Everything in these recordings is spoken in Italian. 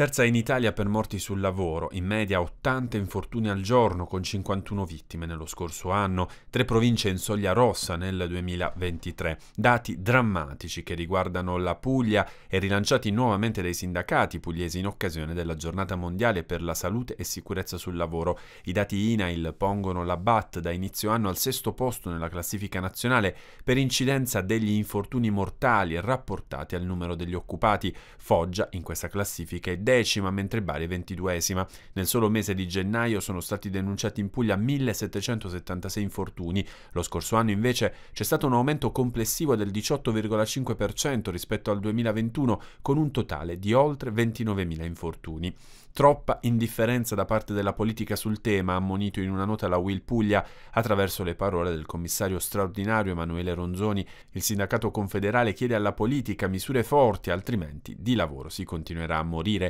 Terza in Italia per morti sul lavoro, in media 80 infortuni al giorno con 51 vittime nello scorso anno, tre province in soglia rossa nel 2023, dati drammatici che riguardano la Puglia e rilanciati nuovamente dai sindacati pugliesi in occasione della giornata mondiale per la salute e sicurezza sul lavoro. I dati INAIL pongono la BAT da inizio anno al sesto posto nella classifica nazionale per incidenza degli infortuni mortali rapportati al numero degli occupati. Foggia in questa classifica è decima, mentre Bari è ventiduesima. Nel solo mese di gennaio sono stati denunciati in Puglia 1776 infortuni. Lo scorso anno invece c'è stato un aumento complessivo del 18,5% rispetto al 2021, con un totale di oltre 29.000 infortuni. Troppa indifferenza da parte della politica sul tema, ammonito in una nota la Will Puglia attraverso le parole del commissario straordinario Emanuele Ronzoni. Il sindacato confederale chiede alla politica misure forti, altrimenti di lavoro si continuerà a morire.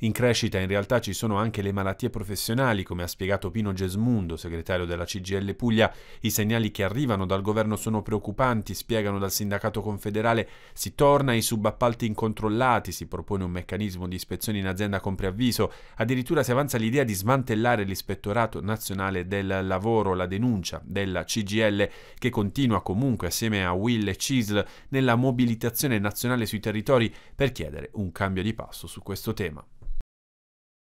In crescita in realtà ci sono anche le malattie professionali, come ha spiegato Pino Gesmundo, segretario della CGL Puglia. I segnali che arrivano dal governo sono preoccupanti, spiegano dal sindacato confederale. Si torna ai subappalti incontrollati, si propone un meccanismo di ispezione in azienda con preavviso, addirittura si avanza l'idea di smantellare l'Ispettorato Nazionale del Lavoro, la denuncia della CGL che continua comunque assieme a Will e Cisl nella mobilitazione nazionale sui territori per chiedere un cambio di passo su questo tema.